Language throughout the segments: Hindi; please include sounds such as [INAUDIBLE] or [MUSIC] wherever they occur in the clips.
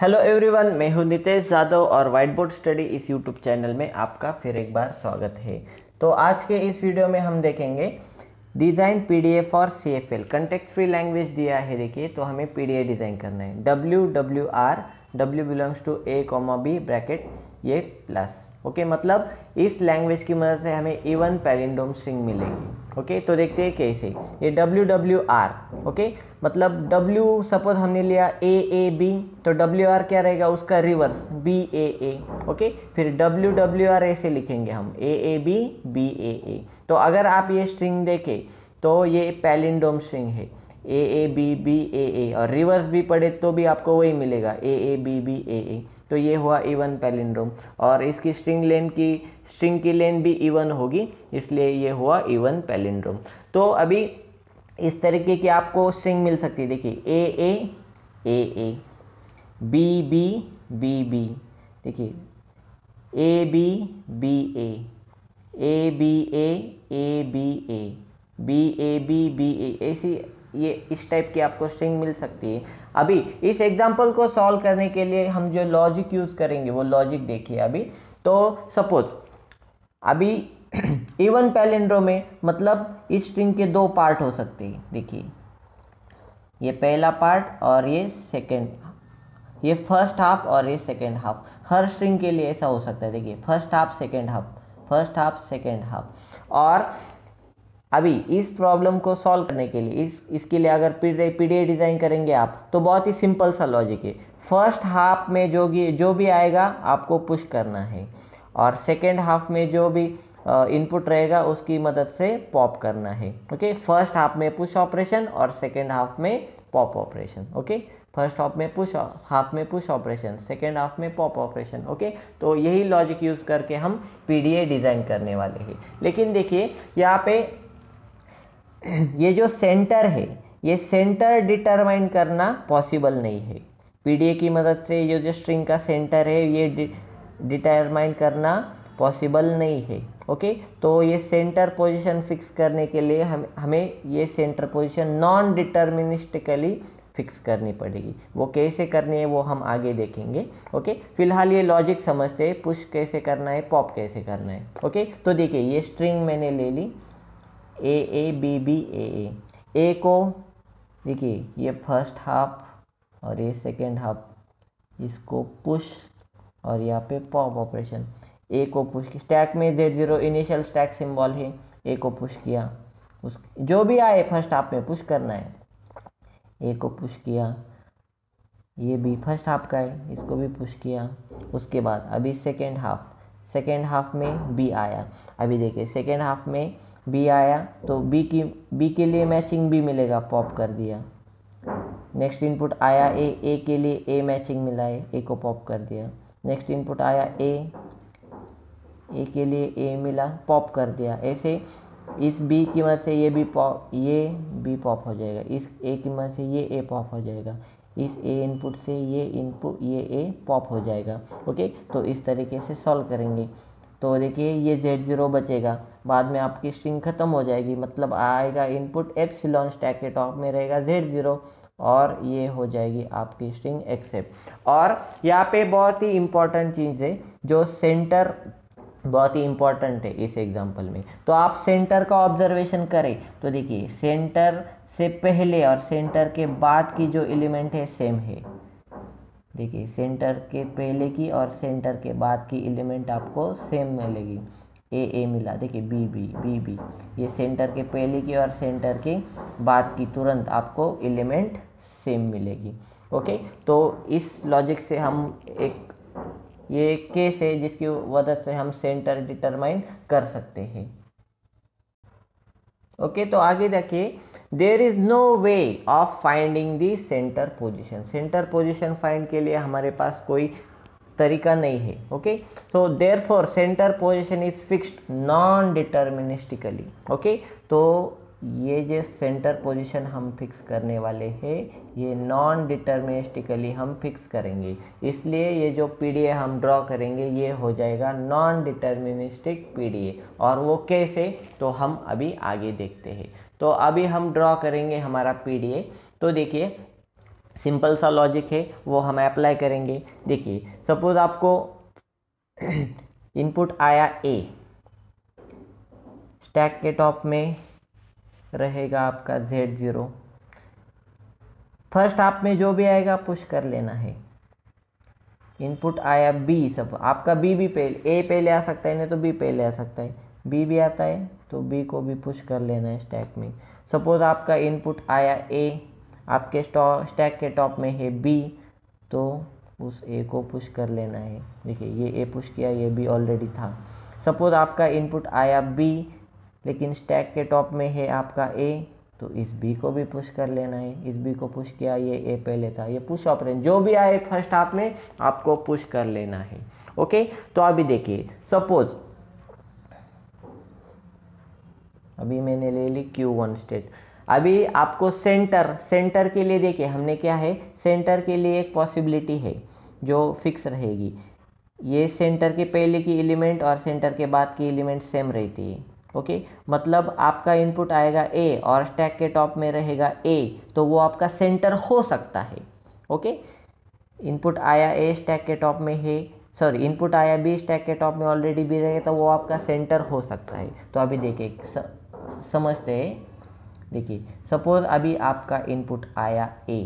हेलो एवरीवन मैं हूं नितेश यादव और वाइट बोर्ड स्टडी इस यूट्यूब चैनल में आपका फिर एक बार स्वागत है तो आज के इस वीडियो में हम देखेंगे डिज़ाइन पीडीएफ और सीएफएल कंटेक्ट फ्री लैंग्वेज दिया है देखिए तो हमें पीडीएफ डिज़ाइन करना है W W R W belongs to A comma B bracket ये प्लस ओके मतलब इस लैंग्वेज की मदद से हमें इवन पैलिंडोम स्ट्रिंग मिलेगी ओके तो देखते हैं कैसे ये डब्ल्यू डब्ल्यू आर ओके मतलब डब्ल्यू सपोज हमने लिया ए ए बी तो डब्ल्यू आर क्या रहेगा उसका reverse B A A okay फिर डब्ल्यू डब्ल्यू आर ऐसे लिखेंगे हम ए ए बी बी ए ए तो अगर आप ये स्ट्रिंग देखें तो ये पैलिंडोम स्ट्रिंग है ए ए बी बी ए ए और रिवर्स भी पड़े तो भी आपको वही मिलेगा ए ए बी बी ए ए तो ये हुआ इवन पैलिंड्रोम और इसकी स्ट्रिंग लेंथ की स्ट्रिंग की लेंथ भी इवन होगी इसलिए ये हुआ इवन पैलिंड्रोम तो अभी इस तरीके की आपको स्ट्रिंग मिल सकती है देखिए A A A A B B B B देखिए A B B A A B A A B A B A B B A ऐसी ये इस टाइप की आपको स्ट्रिंग मिल सकती है अभी इस एग्जाम्पल को सॉल्व करने के लिए हम जो लॉजिक यूज़ करेंगे वो लॉजिक देखिए अभी तो सपोज़ अभी इवन [CLEARS THROAT] पैलेंड्रो में मतलब इस स्ट्रिंग के दो पार्ट हो सकते हैं देखिए ये पहला पार्ट और ये सेकंड ये फर्स्ट हाफ और ये सेकंड हाफ हर स्ट्रिंग के लिए ऐसा हो सकता है देखिए first half second half first half second half और अभी इस प्रॉब्लम को सॉल्व करने के लिए इस इसके लिए अगर पी डी डिज़ाइन करेंगे आप तो बहुत ही सिंपल सा लॉजिक है फर्स्ट हाफ में जो भी जो भी आएगा आपको पुश करना है और सेकेंड हाफ में जो भी इनपुट रहेगा उसकी मदद से पॉप करना है ओके फर्स्ट हाफ में पुश ऑपरेशन और सेकेंड हाफ में pop operation okay first half में पुश हाफ में पुश ऑपरेशन सेकेंड हाफ में पॉप ऑपरेशन ओके तो यही लॉजिक यूज़ करके हम पीडीए डिज़ाइन करने वाले हैं लेकिन देखिए यहाँ पे [CLEARS THROAT] ये जो सेंटर है ये सेंटर डिटरमाइन करना पॉसिबल नहीं है पीडीए की मदद से ये जो स्ट्रिंग का सेंटर है ये डिटरमाइन करना पॉसिबल नहीं है ओके तो ये सेंटर पोजीशन फिक्स करने के लिए हम हमें ये centre position non deterministically fix करनी पड़ेगी वो कैसे करनी है वो हम आगे देखेंगे ओके फिलहाल ये लॉजिक समझते हैं पुश कैसे करना है पॉप कैसे करना है ओके तो देखिए ये स्ट्रिंग मैंने ले ली ए A B B A A ए को देखिए ये फर्स्ट हाफ और ये सेकेंड हाफ इसको पुश और यहाँ पे पॉप ऑपरेशन ए को पुश स्टैक में Z zero initial stack symbol है ए को पुश किया उस जो भी आए फर्स्ट हाफ में पुश करना है ए को पुश किया ये भी फर्स्ट हाफ का है इसको भी पुश किया उसके बाद अभी सेकेंड हाफ सेकेंड हाफ में बी आया अभी देखिए सेकेंड हाफ में बी आया तो बी की बी के लिए मैचिंग भी मिलेगा पॉप कर दिया नेक्स्ट इनपुट आया ए ए के लिए ए मैचिंग मिला है ए को पॉप कर दिया नेक्स्ट इनपुट आया ए ए के लिए ए मिला पॉप कर दिया ऐसे इस बी की मदद से ये बी पॉप ये बी पॉप हो जाएगा इस ए की मदद से ये ए पॉप हो जाएगा इस ए इनपुट से ये इनपुट ये ए पॉप हो जाएगा ओके तो इस तरीके से सॉल्व करेंगे तो देखिए ये जेड ज़ीरो बचेगा बाद में आपकी स्ट्रिंग ख़त्म हो जाएगी मतलब आएगा इनपुट एप्सिलॉन स्टैक के टॉप में रहेगा जेड ज़ीरो और ये हो जाएगी आपकी स्ट्रिंग एक्सेप्ट और यहाँ पे बहुत ही इम्पॉर्टेंट चीज़ है जो सेंटर बहुत ही इंपॉर्टेंट है इस एग्जाम्पल में तो आप सेंटर का ऑब्जर्वेशन करें तो देखिए सेंटर से पहले और सेंटर के बाद की जो एलिमेंट है सेम है देखिए सेंटर के पहले की और सेंटर के बाद की एलिमेंट आपको सेम मिलेगी ए ए मिला देखिए बी बी बी बी ये सेंटर के पहले की और सेंटर के बाद की तुरंत आपको एलिमेंट सेम मिलेगी ओके तो इस लॉजिक से हम एक ये केस है जिसकी मदद से हम सेंटर डिटरमाइन कर सकते हैं ओके okay, तो आगे देखिए there is no way of finding centre position centre position find के लिए हमारे पास कोई तरीका नहीं है okay so therefore centre position is fixed non deterministically okay तो ये जो सेंटर पोजिशन हम फिक्स करने वाले हैं ये नॉन डिटर्मिनिस्टिकली हम फिक्स करेंगे इसलिए ये जो ए हम ड्रॉ करेंगे ये हो जाएगा नॉन डिटर्मिनिस्टिक ए और वो कैसे तो हम अभी आगे देखते हैं तो अभी हम ड्रॉ करेंगे हमारा ए तो देखिए सिंपल सा लॉजिक है वो हम अप्लाई करेंगे देखिए सपोज आपको इनपुट [CLEARS THROAT] आया ए स्टैक के टॉप में रहेगा आपका जेड ज़ीरो फर्स्ट आप में जो भी आएगा पुश कर लेना है इनपुट आया बी सब आपका बी भी पहले ए पहले आ सकता है नहीं तो बी पहले आ सकता है बी भी आता है तो बी को भी पुश कर लेना है स्टैक में सपोज आपका इनपुट आया ए आपके स्टैक के टॉप में है बी तो उस ए को पुश कर लेना है देखिए ये ए पुश किया ये बी ऑलरेडी था सपोज आपका इनपुट आया बी लेकिन स्टैक के टॉप में है आपका ए तो इस बी को भी पुश कर लेना है इस बी को पुश किया ये ए पहले था ये पुश ऑपरेशन जो भी आए फर्स्ट हाफ में आपको पुश कर लेना है ओके तो अभी देखिए सपोज अभी मैंने ले ली क्यू वन स्टेट अभी आपको सेंटर सेंटर के लिए देखिए हमने क्या है सेंटर के लिए एक पॉसिबिलिटी है जो फिक्स रहेगी ये सेंटर के पहले की एलिमेंट और सेंटर के बाद की एलिमेंट सेम रहती है ओके मतलब आपका इनपुट आएगा ए और स्टैक के टॉप में रहेगा ए तो वो आपका सेंटर हो सकता है ओके इनपुट आया ए स्टैक के टॉप में है सॉरी इनपुट आया बी स्टैक के टॉप में ऑलरेडी बी रहेगा तो वो आपका सेंटर हो सकता है तो अभी देखिए समझते हैं देखिए सपोज़ अभी आपका इनपुट आया ए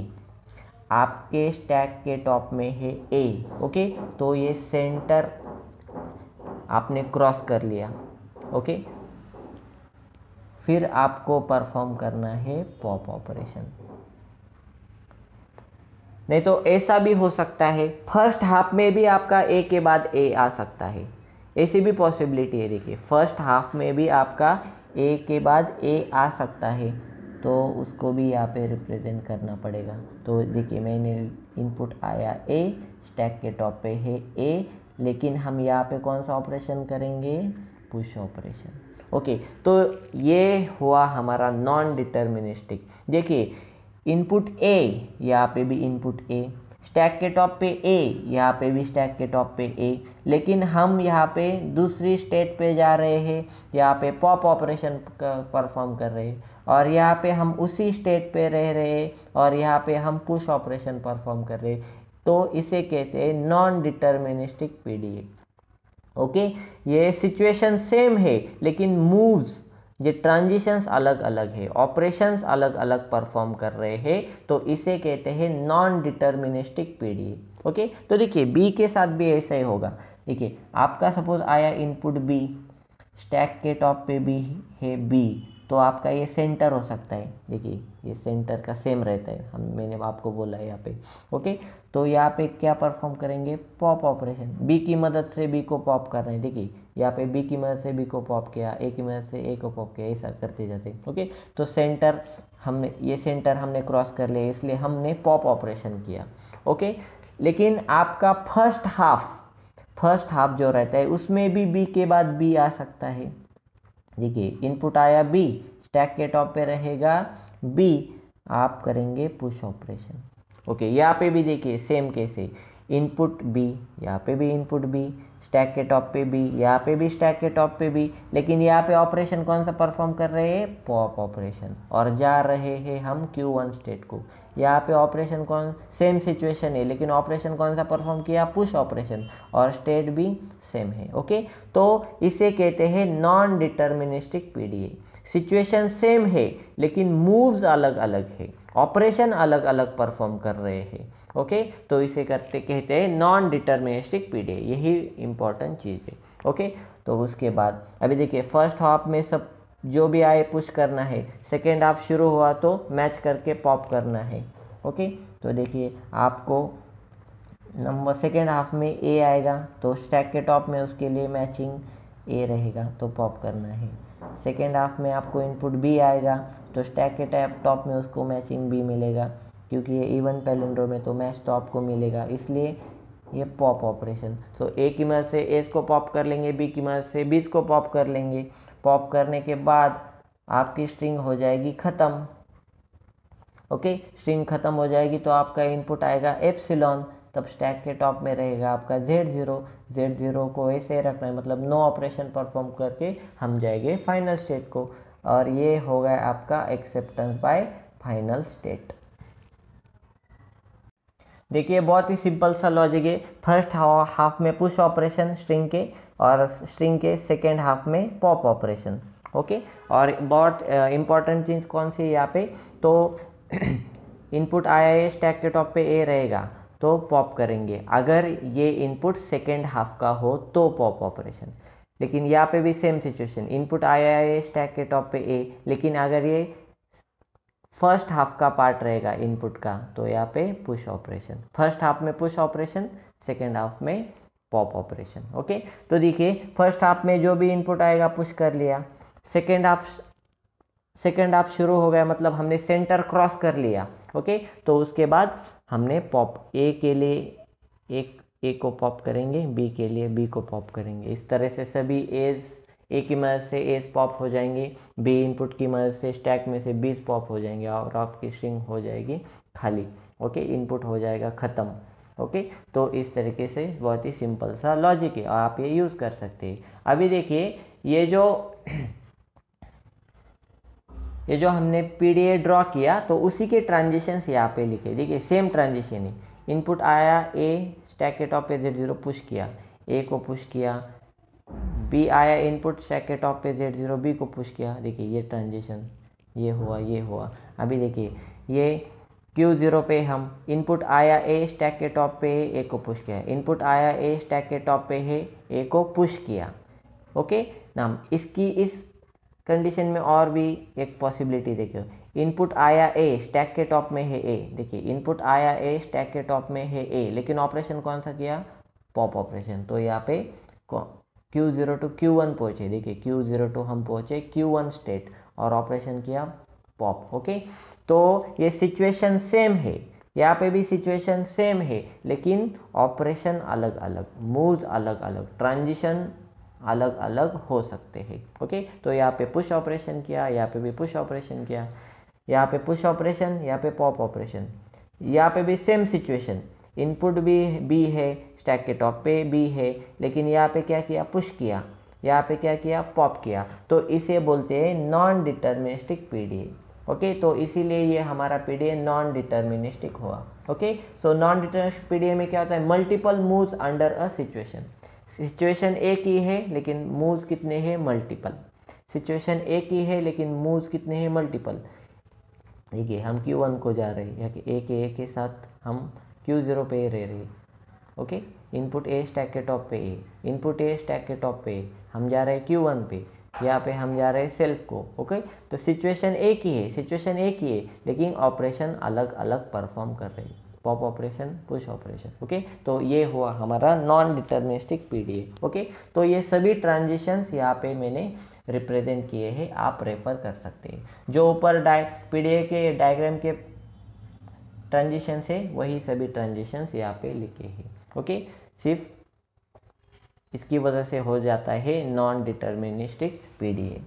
आपके स्टैक के टॉप में है ए ओके तो ये सेंटर आपने क्रॉस कर लिया ओके फिर आपको परफॉर्म करना है पॉप ऑपरेशन नहीं तो ऐसा भी हो सकता है फर्स्ट हाफ में भी आपका ए के बाद ए आ सकता है ऐसी भी पॉसिबिलिटी है देखिए फर्स्ट हाफ में भी आपका ए के बाद ए आ सकता है तो उसको भी यहाँ पे रिप्रेजेंट करना पड़ेगा तो देखिए मैंने इनपुट आया ए स्टैक के टॉप पे है ए लेकिन हम यहाँ पे कौन सा ऑपरेशन करेंगे पुश ऑपरेशन ओके तो ये हुआ हमारा नॉन डिटर्मिनिस्टिक देखिए इनपुट ए यहाँ पे भी इनपुट ए स्टैक के टॉप पे ए यहाँ पे भी स्टैक के टॉप पे ए लेकिन हम यहाँ पे दूसरी स्टेट पे जा रहे हैं यहाँ पे पॉप ऑपरेशन परफॉर्म कर रहे हैं और यहाँ पे हम उसी स्टेट पे रह रहे हैं और यहाँ पे हम पुश ऑपरेशन परफॉर्म कर रहे हैं तो इसे कहते हैं नॉन डिटर्मिनिस्टिक पीडीए ओके ये सिचुएशन सेम है लेकिन मूव्स ये ट्रांजिशंस अलग अलग है ऑपरेशंस अलग अलग परफॉर्म कर रहे हैं तो इसे कहते हैं नॉन डिटर्मिनिस्टिक पीडीए ओके तो देखिए बी के साथ भी ऐसा ही होगा देखिए आपका सपोज आया इनपुट बी स्टैक के टॉप पे भी है बी तो आपका ये सेंटर हो सकता है देखिए ये सेंटर का सेम रहता है हम मैंने आपको बोला है यहाँ पे ओके तो यहाँ पे क्या परफॉर्म करेंगे पॉप ऑपरेशन बी की मदद से बी को पॉप कर रहे हैं देखिए यहाँ पे बी की मदद से बी को पॉप किया ए की मदद से ए को पॉप किया ऐसा करते जाते हैं ओके तो सेंटर हमने ये सेंटर हमने क्रॉस कर लिया इसलिए हमने पॉप ऑपरेशन किया ओके लेकिन आपका फर्स्ट हाफ फर्स्ट हाफ जो रहता है उसमें भी बी के बाद बी आ सकता है देखिए इनपुट आया बी स्टैक के टॉप पे रहेगा बी आप करेंगे पुश ऑपरेशन ओके यहाँ पे भी देखिए सेम कैसे इनपुट बी यहाँ पे भी इनपुट बी स्टैक के टॉप पे भी यहाँ पे भी स्टैक के टॉप पे भी लेकिन यहाँ पे ऑपरेशन कौन सा परफॉर्म कर रहे हैं पॉप ऑपरेशन और जा रहे हैं हम क्यू वन स्टेट को यहाँ पे ऑपरेशन कौन सेम सिचुएशन है लेकिन ऑपरेशन कौन सा परफॉर्म किया पुश ऑपरेशन और स्टेट भी सेम है ओके तो इसे कहते हैं non deterministic P situation same है लेकिन मूव्स अलग अलग है ऑपरेशन अलग अलग परफॉर्म कर रहे हैं ओके तो इसे करते कहते हैं नॉन डिटर्मिनिस्टिक पीडीए यही इंपॉर्टेंट चीज़ है ओके तो उसके बाद अभी देखिए फर्स्ट हाफ में सब जो भी आए पुश करना है सेकेंड हाफ शुरू हुआ तो मैच करके पॉप करना है ओके तो देखिए आपको नंबर सेकेंड हाफ में ए आएगा तो स्टैक के टॉप में उसके लिए मैचिंग ए रहेगा तो पॉप करना है सेकेंड हाफ में आपको इनपुट बी आएगा तो स्टैक के टैप टॉप में उसको मैचिंग बी मिलेगा क्योंकि ये इवन e पैलेंड्रो में तो मैच तो आपको मिलेगा इसलिए ये पॉप ऑपरेशन तो ए की मदद से एस को पॉप कर लेंगे बी की मदद से बीस को पॉप कर लेंगे पॉप करने के बाद आपकी स्ट्रिंग हो जाएगी ख़त्म ओके स्ट्रिंग ख़त्म हो जाएगी तो आपका इनपुट आएगा एप्सिलॉन तब स्टैक के टॉप में रहेगा आपका जेड ज़ीरो जेड ज़ीरो को ऐसे रखना है मतलब नो ऑपरेशन परफॉर्म करके हम जाएंगे फाइनल स्टेट को और ये होगा आपका एक्सेप्टेंस बाय फाइनल स्टेट देखिए बहुत ही सिंपल सा लॉजिक है फर्स्ट हाफ में पुश ऑपरेशन स्ट्रिंग के और स्ट्रिंग के सेकेंड हाफ में पॉप ऑपरेशन ओके और बहुत इंपॉर्टेंट uh, चीज़ कौन सी है यहाँ पे तो इनपुट [CLEARS THROAT] आया है स्टैक के टॉप पे ए रहेगा तो पॉप करेंगे अगर ये इनपुट सेकेंड हाफ का हो तो पॉप ऑपरेशन लेकिन यहाँ पे भी सेम सिचुएशन इनपुट आया है स्टैक के टॉप पे ए लेकिन अगर ये फर्स्ट हाफ का पार्ट रहेगा इनपुट का तो यहाँ पे पुश ऑपरेशन फर्स्ट हाफ में पुश ऑपरेशन सेकेंड हाफ में पॉप ऑपरेशन ओके तो देखिए फर्स्ट हाफ में जो भी इनपुट आएगा पुश कर लिया सेकेंड हाफ सेकेंड हाफ शुरू हो गया मतलब हमने सेंटर क्रॉस कर लिया ओके तो उसके बाद हमने पॉप ए के लिए एक ए को पॉप करेंगे बी के लिए बी को पॉप करेंगे इस तरह से सभी एज ए की मदद से ए पॉप हो जाएंगी बी इनपुट की मदद से स्टैक में से बीस पॉप हो जाएंगे और आपकी स्ट्रिंग हो जाएगी खाली ओके इनपुट हो जाएगा ख़त्म ओके तो इस तरीके से बहुत ही सिंपल सा लॉजिक है और आप ये यूज़ कर सकते हैं अभी देखिए ये जो [CLEARS THROAT] ये जो हमने पी डी ए ड्रॉ किया तो उसी के ट्रांजेक्शन यहाँ पे लिखे देखिए सेम ट्रांजेक्शन है इनपुट आया ए स्टैक के टॉप पे जेड जीरो पुश किया ए को पुश किया बी आया इनपुट सेक के टॉप पे जेड जीरो बी को पुश किया देखिए ये ट्रांजेक्शन ये हुआ ये हुआ अभी देखिए ये क्यू जीरो पे हम इनपुट आया ए स्टैक के टॉप पे ए को पुश किया इनपुट आया ए स्टैक के टॉप पे है ए को पुश किया ओके नाम इसकी इस कंडीशन में और भी एक पॉसिबिलिटी देखिए इनपुट आया ए स्टैक के टॉप में है ए देखिए इनपुट आया ए स्टैक के टॉप में है ए लेकिन ऑपरेशन कौन सा किया पॉप ऑपरेशन तो यहाँ पे Q zero to Q one पहुँचे देखिए क्यू ज़ीरो टू हम पहुँचे क्यू वन स्टेट और ऑपरेशन किया पॉप ओके तो ये सिचुएशन सेम है यहाँ पे भी सिचुएशन सेम है लेकिन ऑपरेशन अलग अलग मूव्स अलग अलग ट्रांजिशन अलग अलग हो सकते हैं ओके तो यहाँ पे पुश ऑपरेशन किया यहाँ पे भी पुश ऑपरेशन किया यहाँ पे पुश ऑपरेशन यहाँ पे पॉप ऑपरेशन यहाँ पे भी सेम सिचुएशन इनपुट भी बी है स्टैक के टॉप पे भी है लेकिन यहाँ पे क्या किया पुश किया यहाँ पे क्या किया पॉप किया तो इसे बोलते हैं नॉन डिटर्मिनिस्टिक पीडीए ओके तो इसीलिए ये हमारा पीडीए नॉन डिटर्मिनिस्टिक हुआ okay so non deterministic PDA में क्या होता है multiple moves under a situation situation एक ही है लेकिन मूव्स कितने हैं मल्टीपल सिचुएशन एक ही है लेकिन मूव्स कितने हैं मल्टीपल देखिए हम क्यू वन को जा रहे हैं या कि ए के ए के साथ हम क्यू ज़ीरो पे रह रहे हैं ओके इनपुट ए स्टैक के टॉप पे ए इनपुट ए स्टैक के टॉप पे हम जा रहे हैं क्यू वन पे यहाँ पे हम जा रहे हैं सेल्फ को ओके तो सिचुएशन एक ही है सिचुएशन एक ही है लेकिन ऑपरेशन अलग अलग परफॉर्म कर रहे हैं pop operation push operation okay तो ये हुआ हमारा नॉन डिटर्मिनिस्टिक पीडीए ओके तो ये सभी ट्रांजिशंस यहाँ पे मैंने रिप्रेजेंट किए हैं आप रेफर कर सकते हैं जो ऊपर डाय पीडीए के डायग्राम के ट्रांजिशंस है वही सभी ट्रांजिशंस यहाँ पे लिखे हैं ओके सिर्फ इसकी वजह से हो जाता है नॉन डिटर्मिनिस्टिक पीडीए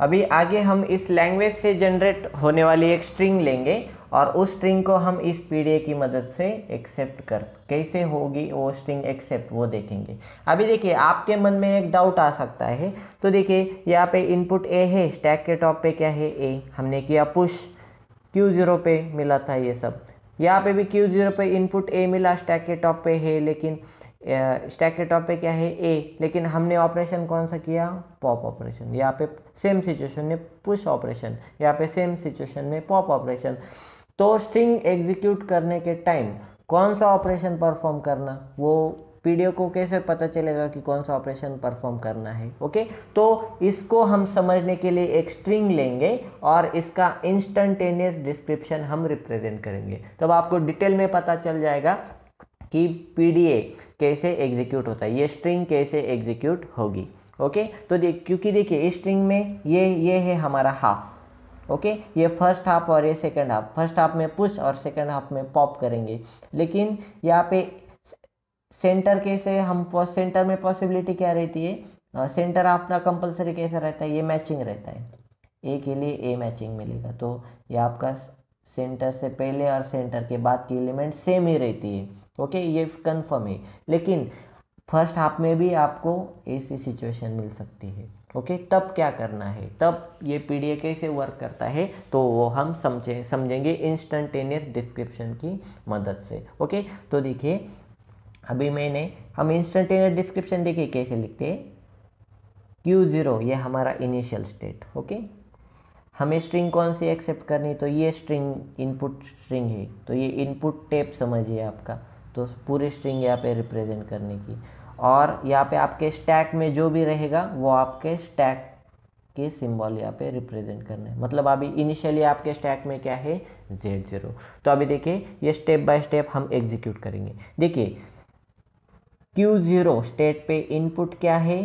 अभी आगे हम इस लैंग्वेज से जनरेट होने वाली एक स्ट्रिंग लेंगे और उस स्ट्रिंग को हम इस पीडीए की मदद से एक्सेप्ट कर कैसे होगी वो स्ट्रिंग एक्सेप्ट वो देखेंगे अभी देखिए आपके मन में एक डाउट आ सकता है तो देखिए यहाँ पे इनपुट ए है स्टैक के टॉप पे क्या है ए हमने किया पुश क्यू ज़ीरो पे मिला था ये सब यहाँ पे भी क्यू जीरो पे इनपुट ए मिला स्टैक के टॉप पे है लेकिन स्टैक के टॉप पे क्या है ए लेकिन हमने ऑपरेशन कौन सा किया पॉप ऑपरेशन यहाँ पे सेम सिचुएशन में पुश ऑपरेशन यहाँ पे सेम सिचुएशन में पॉप ऑपरेशन तो स्ट्रिंग एग्जीक्यूट करने के टाइम कौन सा ऑपरेशन परफॉर्म करना वो पीडीओ को कैसे पता चलेगा कि कौन सा ऑपरेशन परफॉर्म करना है ओके तो इसको हम समझने के लिए एक स्ट्रिंग लेंगे और इसका इंस्टेंटेनियस डिस्क्रिप्शन हम रिप्रेजेंट करेंगे तब आपको डिटेल में पता चल जाएगा कि पीडीए कैसे एग्जीक्यूट होता है ये स्ट्रिंग कैसे एग्जीक्यूट होगी ओके तो देख क्योंकि देखिए इस स्ट्रिंग में ये ये है हमारा हाफ ओके ये फर्स्ट हाफ और ये सेकंड हाफ फर्स्ट हाफ में पुश और सेकंड हाफ में पॉप करेंगे लेकिन यहाँ पे सेंटर कैसे हम सेंटर में पॉसिबिलिटी क्या रहती है सेंटर आपका कंपलसरी कैसा रहता है ये मैचिंग रहता है ए के लिए ए मैचिंग मिलेगा तो ये आपका सेंटर से पहले और सेंटर के बाद की एलिमेंट सेम ही रहती है ओके ये कंफर्म है लेकिन फर्स्ट हाफ में भी आपको ऐसी सिचुएशन मिल सकती है ओके तब क्या करना है तब ये पी कैसे वर्क करता है तो वो हम समझे समझेंगे इंस्टेंटेनियस डिस्क्रिप्शन की मदद से ओके तो देखिए अभी मैंने हम इंस्टेंटेनियस डिस्क्रिप्शन देखिए कैसे लिखते हैं क्यू ज़ीरो ये हमारा इनिशियल स्टेट ओके हमें स्ट्रिंग कौन सी एक्सेप्ट करनी तो ये स्ट्रिंग इनपुट स्ट्रिंग है तो ये इनपुट टेप तो समझिए आपका तो पूरी स्ट्रिंग यहाँ पे रिप्रेजेंट करने की और यहाँ पे आपके स्टैक में जो भी रहेगा वो आपके स्टैक के सिंबल यहाँ पे रिप्रेजेंट करने है मतलब अभी इनिशियली आपके स्टैक में क्या है जेड जीरो तो अभी देखिए ये स्टेप बाय स्टेप हम एग्जीक्यूट करेंगे देखिए क्यू ज़ीरो स्टेट पे इनपुट क्या है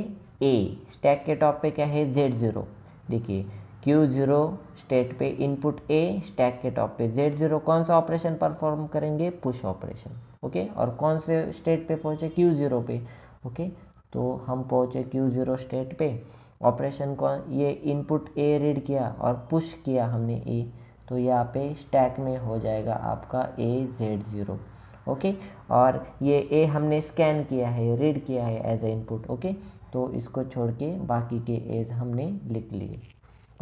ए स्टैक के टॉप पे क्या है जेड ज़ीरो देखिए क्यू ज़ीरो स्टेट पे इनपुट ए स्टैक के टॉप पे जेड ज़ीरो कौन सा ऑपरेशन परफॉर्म करेंगे पुश ऑपरेशन ओके और कौन से स्टेट पे पहुँचे क्यू ज़ीरो पे ओके तो हम पहुँचे क्यू ज़ीरो स्टेट पे ऑपरेशन कौन ये इनपुट ए रीड किया और पुश किया हमने ए तो यहाँ पे स्टैक में हो जाएगा आपका ए जेड ज़ीरो ओके और ये ए हमने स्कैन किया है रीड किया है एज ए इनपुट ओके तो इसको छोड़ के बाकी के एज हमने लिख लिए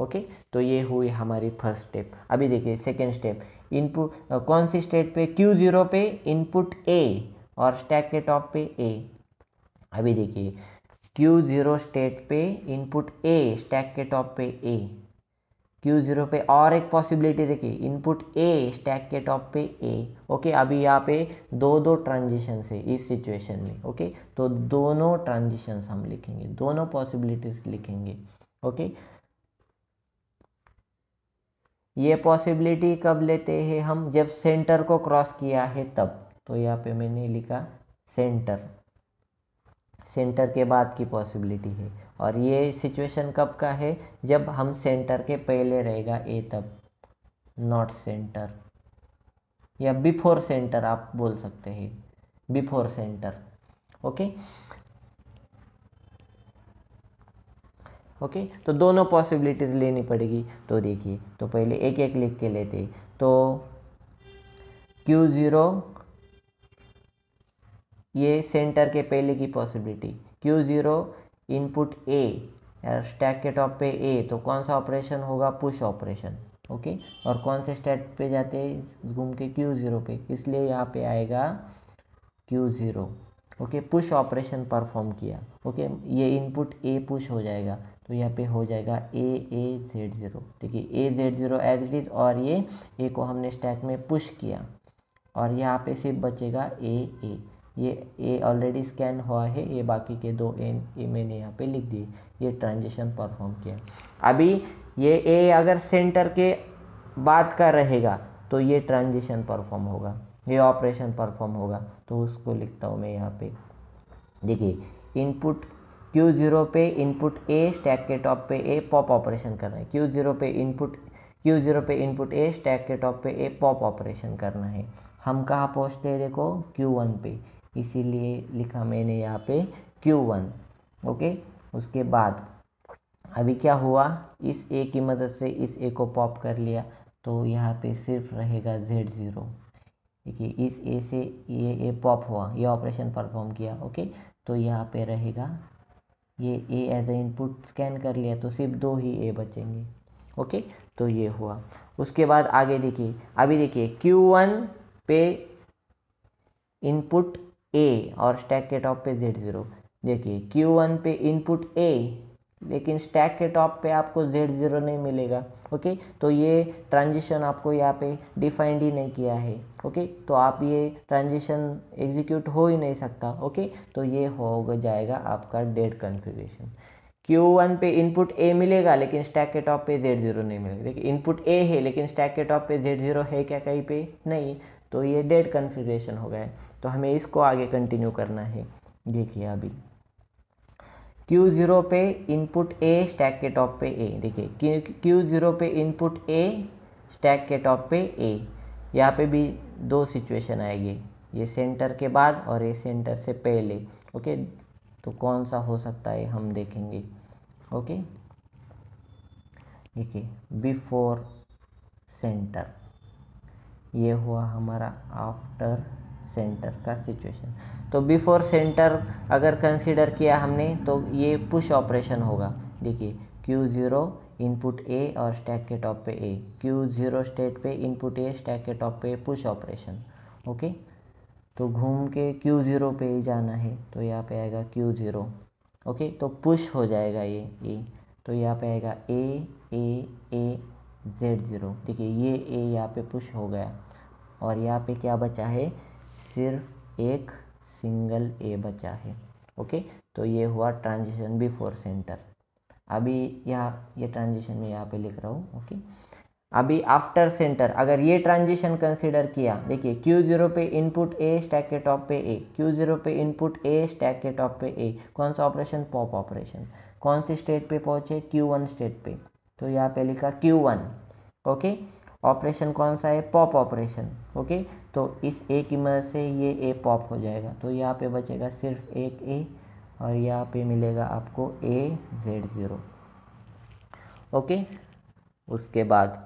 ओके तो ये हुई हमारी फर्स्ट स्टेप अभी देखिए सेकेंड स्टेप इनपुट कौन सी स्टेट पे क्यू ज़ीरो पे इनपुट ए और स्टैक के टॉप पे ए अभी देखिए क्यू ज़ीरो स्टेट पे इनपुट ए स्टैक के टॉप पे ए क्यू जीरो पे और एक पॉसिबिलिटी देखिए इनपुट ए स्टैक के टॉप पे ए ओके अभी यहाँ पे दो दो ट्रांजिशन है इस सिचुएशन में ओके तो दोनों ट्रांजिशन हम लिखेंगे दोनों पॉसिबिलिटीज लिखेंगे ओके ये पॉसिबिलिटी कब लेते हैं हम जब सेंटर को क्रॉस किया है तब तो यहाँ पे मैंने लिखा सेंटर सेंटर के बाद की पॉसिबिलिटी है और ये सिचुएशन कब का है जब हम सेंटर के पहले रहेगा ए तब नॉट सेंटर या बिफोर सेंटर आप बोल सकते हैं बिफोर सेंटर ओके ओके तो दोनों पॉसिबिलिटीज़ लेनी पड़ेगी तो देखिए तो पहले एक एक लिख के लेते तो क्यू ज़ीरो ये सेंटर के पहले की possibility Q zero input A stack के टॉप पे ए तो कौन सा ऑपरेशन होगा पुश ऑपरेशन ओके और कौन से स्टैक पे जाते हैं घूम के क्यू ज़ीरो पे इसलिए यहाँ पे आएगा Q zero okay push operation perform किया ओके ये इनपुट ए पुश हो जाएगा तो यहाँ पे हो जाएगा ए ए जेड ज़ीरो देखिए A Z zero as it is और ये ए को हमने स्टैक में पुश किया और यहाँ पे सिर्फ बचेगा ए ए ये ए ऑलरेडी स्कैन हुआ है ये बाकी के दो एन ये मैंने यहाँ पे लिख दिए ये ट्रांजेक्शन परफॉर्म किया अभी ये ए अगर सेंटर के बात का रहेगा तो ये ट्रांजेक्शन परफॉर्म होगा ये ऑपरेशन परफॉर्म होगा तो उसको लिखता हूँ मैं यहाँ पे देखिए इनपुट क्यू ज़ीरो पे इनपुट ए स्टैक के टॉप पे ए पॉप ऑपरेशन करना है क्यू ज़ीरो पे इनपुट क्यू ज़ीरो पे इनपुट ए स्टैक के टॉप पे ए पॉप ऑपरेशन करना है हम कहाँ पहुँचते हैं देखो क्यू वन पे इसीलिए लिखा मैंने यहाँ पे Q1 ओके उसके बाद अभी क्या हुआ इस ए की मदद से इस ए को पॉप कर लिया तो यहाँ पे सिर्फ रहेगा जेड ज़ीरो देखिए इस ए से ये ए पॉप हुआ ये ऑपरेशन परफॉर्म किया ओके तो यहाँ पे रहेगा ये A as A input scan कर लिया तो सिर्फ दो ही ए बचेंगे ओके तो ये हुआ उसके बाद आगे देखिए अभी देखिए Q1 पे इनपुट ए और स्टैक के टॉप पे जेड ज़ीरो देखिए क्यू वन पे इनपुट ए लेकिन स्टैक के टॉप पे आपको जेड ज़ीरो नहीं मिलेगा ओके तो ये ट्रांजिशन आपको यहाँ पे डिफाइंड ही नहीं किया है ओके तो आप ये ट्रांजिशन एग्जीक्यूट हो ही नहीं सकता ओके तो ये हो जाएगा आपका डेट कन्फिग्रेशन क्यू वन पे इनपुट ए मिलेगा लेकिन स्टैक के टॉप पे जेड ज़ीरो नहीं मिलेगा देखिए इनपुट ए है लेकिन स्टैक के टॉप पे जेड ज़ीरो है क्या कहीं पे नहीं तो ये डेड कन्फिग्रेशन हो गए तो हमें इसको आगे कंटिन्यू करना है देखिए अभी क्यू ज़ीरो पे इनपुट ए स्टैक के टॉप पे ए देखिए क्यू ज़ीरो पे इनपुट ए स्टैक के टॉप पे ए यहाँ पे भी दो सिचुएशन आएगी ये सेंटर के बाद और ये सेंटर से पहले ओके तो कौन सा हो सकता है हम देखेंगे ओके देखिए बिफोर सेंटर ये हुआ हमारा आफ्टर सेंटर का सिचुएशन तो बिफोर सेंटर अगर कंसिडर किया हमने तो ये पुश ऑपरेशन होगा देखिए क्यू ज़ीरो इनपुट ए और स्टैक के टॉप पे ए क्यू ज़ीरो स्टेट पे इनपुट ए स्टैक के टॉप पे पुश ऑपरेशन ओके तो घूम के क्यू ज़ीरो पे ही जाना है तो यहाँ पे आएगा क्यू ज़ीरो ओके तो पुश हो जाएगा ये ए तो यहाँ पे आएगा ए ए जेड ज़ीरो ठीक है ये ए यहाँ पे पुश हो गया और यहाँ पे क्या बचा है सिर्फ एक सिंगल ए बचा है ओके तो ये हुआ ट्रांजिशन बिफोर सेंटर अभी यहाँ ये ट्रांजिशन में यहाँ पे लिख रहा हूँ ओके अभी आफ्टर सेंटर अगर ये ट्रांजिशन कंसिडर किया देखिए क्यू जीरो पे इनपुट ए स्टैक के टॉप पे ए क्यू जीरो पे इनपुट ए स्टैक के टॉप पे ए कौन सा ऑपरेशन पॉप ऑपरेशन कौन सी स्टेट पे पहुँचे क्यू वन स्टेट पे तो यहाँ पे लिखा क्यू वन ओके ऑपरेशन कौन सा है पॉप ऑपरेशन ओके तो इस ए की मदद से ये ए पॉप हो जाएगा तो यहाँ पे बचेगा सिर्फ एक ए और यहाँ पे मिलेगा आपको ए जेड ज़ीरो ओके उसके बाद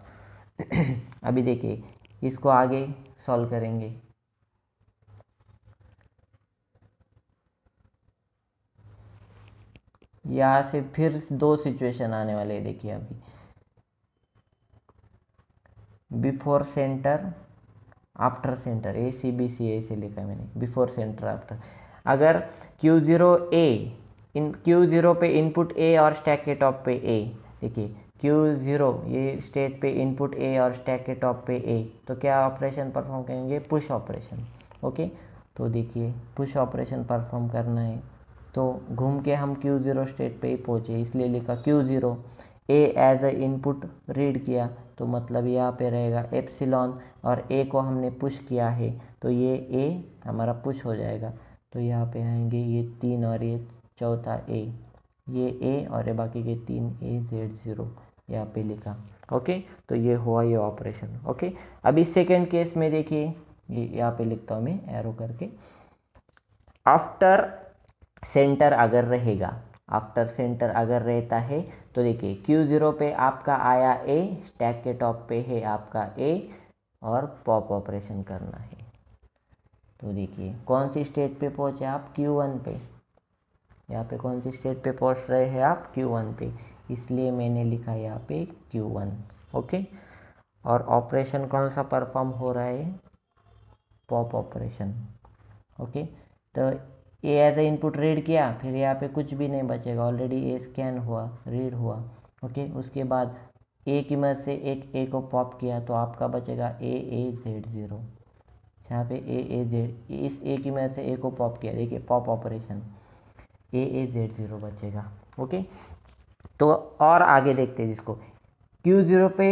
[CLEARS THROAT] अभी देखिए इसको आगे सॉल्व करेंगे यहाँ से फिर दो सिचुएशन आने वाले हैं देखिए अभी before centre after centre A C B C A से लिखा है मैंने बिफोर सेंटर आफ्टर अगर Q zero A in Q zero पे इनपुट ए और स्टैक के टॉप पे ए देखिए क्यू ज़ीरो ये स्टेट पे इनपुट ए और स्टैक के टॉप पे ए तो क्या ऑपरेशन परफॉर्म करेंगे पुश ऑपरेशन ओके तो देखिए पुश ऑपरेशन परफॉर्म करना है तो घूम के हम क्यू ज़ीरो स्टेट पर ही पहुँचे इसलिए लिखा Q zero A as A input read किया तो मतलब यहाँ पे रहेगा एप्सिलॉन और ए को हमने पुश किया है तो ये ए हमारा पुश हो जाएगा तो यहाँ पे आएंगे ये तीन और ये चौथा ए ये ए और ये बाकी के तीन ए जेड ज़ीरो यहाँ पे लिखा ओके तो ये हुआ ये ऑपरेशन ओके अभी सेकेंड केस में देखिए ये यहाँ पे लिखता हूँ मैं एरो करके आफ्टर सेंटर अगर रहेगा आफ्टर सेंटर अगर रहता है तो देखिए क्यू ज़ीरो पे आपका आया ए स्टैक के टॉप पे है आपका ए और पॉप ऑपरेशन करना है तो देखिए कौन सी स्टेट पे पहुँचे आप क्यू वन पे यहाँ पे कौन सी स्टेट पे पहुँच रहे हैं आप क्यू वन पे इसलिए मैंने लिखा यहाँ पे क्यू वन ओके और ऑपरेशन कौन सा परफॉर्म हो रहा है पॉप ऑपरेशन ओके तो ये एज ए इनपुट रीड किया फिर यहाँ पे कुछ भी नहीं बचेगा ऑलरेडी ए स्कैन हुआ रीड हुआ ओके उसके बाद ए की मदद से एक ए को पॉप किया तो आपका बचेगा ए ए जेड ज़ीरो यहाँ पे ए ए जेड इस ए की मदद से ए को पॉप किया देखिए pop operation A A Z zero बचेगा ओके तो और आगे देखते हैं जिसको क्यू ज़ीरो पे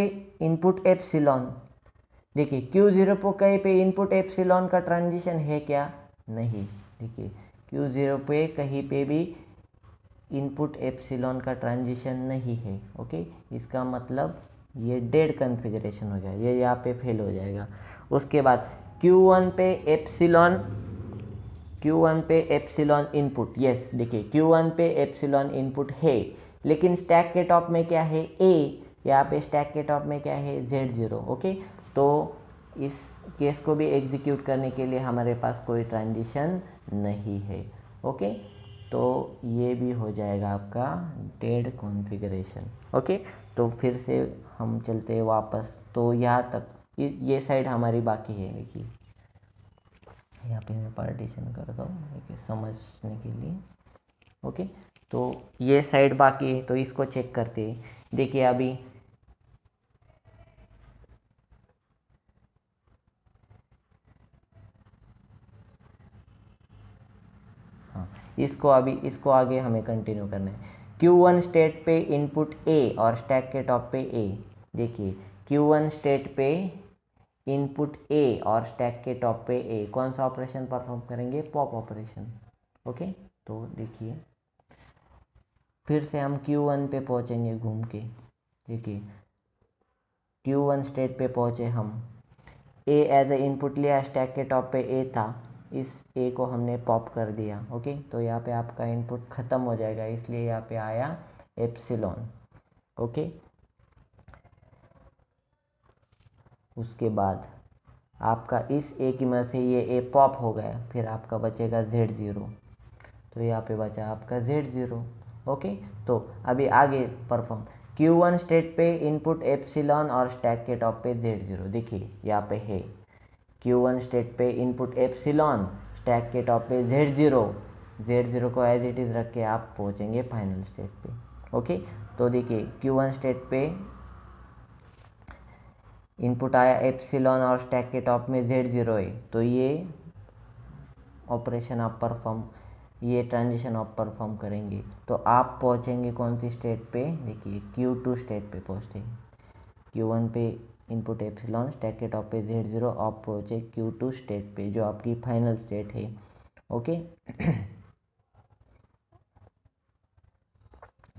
इनपुट सिलोन देखिए क्यू ज़ीरो पर कहीं पे इनपुट सिलोन का ट्रांजिशन है क्या नहीं देखिए क्यू ज़ीरो पे कहीं पे भी इनपुट एप्सिलॉन का ट्रांजिशन नहीं है ओके इसका मतलब ये डेड कन्फिग्रेशन हो जाएगा ये यहाँ पे फेल हो जाएगा उसके बाद क्यू वन पे एप्सिलॉन क्यू वन पे एप्सिलॉन इनपुट यस देखिए क्यू वन पे एप्सिलॉन इनपुट है लेकिन स्टैक के टॉप में क्या है ए यहाँ पे स्टैक के टॉप में क्या है जेड ज़ीरो ओके तो इस केस को भी एग्जीक्यूट करने के लिए हमारे पास कोई ट्रांजिशन नहीं है ओके तो ये भी हो जाएगा आपका डेड कॉन्फ़िगरेशन ओके तो फिर से हम चलते हैं वापस तो यहाँ तक ये साइड हमारी बाकी है देखिए यहाँ पे मैं पार्टीशन करता हूँ समझने के लिए ओके तो ये साइड बाकी है तो इसको चेक करते हैं देखिए अभी इसको अभी इसको आगे हमें कंटिन्यू करना है क्यू वन स्टेट पे इनपुट ए और स्टैक के टॉप पे ए देखिए क्यू वन स्टेट पे इनपुट ए और स्टैक के टॉप पे ए कौन सा ऑपरेशन परफॉर्म करेंगे पॉप ऑपरेशन ओके तो देखिए फिर से हम क्यू वन पे पहुँचेंगे घूम के देखिए क्यू वन स्टेट पे पहुँचे हम A एज ए इनपुट लिया स्टैक के टॉप पे ए था इस ए को हमने पॉप कर दिया ओके तो यहाँ पे आपका इनपुट ख़त्म हो जाएगा इसलिए यहाँ पे आया एप्सिलॉन ओके उसके बाद आपका इस ए की मदद से ये ए पॉप हो गया फिर आपका बचेगा जेड ज़ीरो तो यहाँ पे बचा आपका जेड ज़ीरो ओके तो अभी आगे परफॉर्म क्यू वन स्टेट पे इनपुट एप्सिलॉन और स्टैक के टॉप पे जेड ज़ीरो देखिए यहाँ पे है क्यू वन स्टेट पे इनपुट एप्सिलॉन स्टैक के टॉप पे जेड ज़ीरो जेड ज़ीरो को एज इट इज़ रख के आप पहुँचेंगे फाइनल स्टेट पे ओके तो देखिए क्यू वन स्टेट पे इनपुट आया एप्सिलॉन और स्टैक के टॉप में जेड ज़ीरो है तो ये ऑपरेशन आप परफॉर्म ये ट्रांजिशन आप परफॉर्म करेंगे तो आप पहुंचेंगे कौन सी स्टेट पे देखिए क्यू टू स्टेट पे पहुंचते हैं क्यू पे इनपुट एप्सिलॉन स्टैक के टॉप पे जेड जीरो आप पहुँचे क्यू टू स्टेट पे जो आपकी फाइनल स्टेट है ओके [CLEARS THROAT]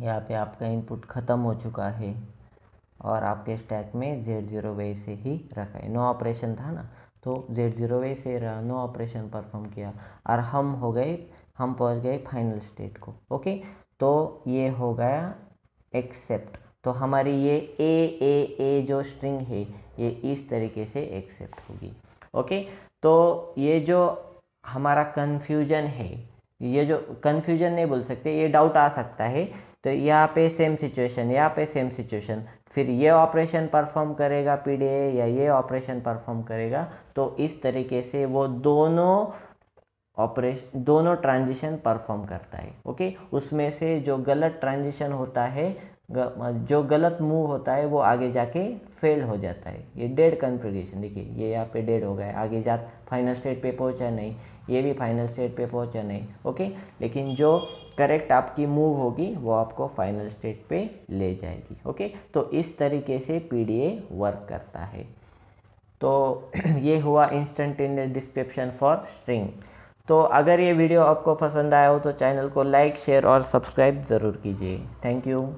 यहाँ पे आपका इनपुट ख़त्म हो चुका है और आपके स्टैक में जेड जीरो वैसे ही रखा है नो ऑपरेशन था ना तो जेड जीरो वैसे रहा नो ऑपरेशन परफॉर्म किया और हम हो गए हम पहुँच गए फाइनल स्टेट को ओके तो ये हो गया एक्सेप्ट तो हमारी ये ए ए ए जो स्ट्रिंग है ये इस तरीके से एक्सेप्ट होगी ओके तो ये जो हमारा कन्फ्यूजन है ये जो कन्फ्यूजन नहीं बोल सकते ये डाउट आ सकता है तो यहाँ पे सेम सिचुएशन यहाँ पे सेम सिचुएशन फिर ये ऑपरेशन परफॉर्म करेगा पी या ये ऑपरेशन परफॉर्म करेगा तो इस तरीके से वो दोनों ऑपरेशन दोनों ट्रांजिशन परफॉर्म करता है ओके उसमें से जो गलत ट्रांजिशन होता है जो गलत मूव होता है वो आगे जाके फेल हो जाता है ये डेड कन्फिग्रेशन देखिए ये यहाँ पे डेड हो गया आगे जा फाइनल स्टेट पे पहुँचा नहीं ये भी फाइनल स्टेट पे पहुँचा नहीं ओके लेकिन जो करेक्ट आपकी मूव होगी वो आपको फाइनल स्टेट पे ले जाएगी ओके तो इस तरीके से पी वर्क करता है तो [CLEARS THROAT] ये हुआ इंस्टेंटेनियस डिस्क्रिप्शन फॉर स्ट्रिंग तो अगर ये वीडियो आपको पसंद आया हो तो चैनल को लाइक शेयर और सब्सक्राइब ज़रूर कीजिए थैंक यू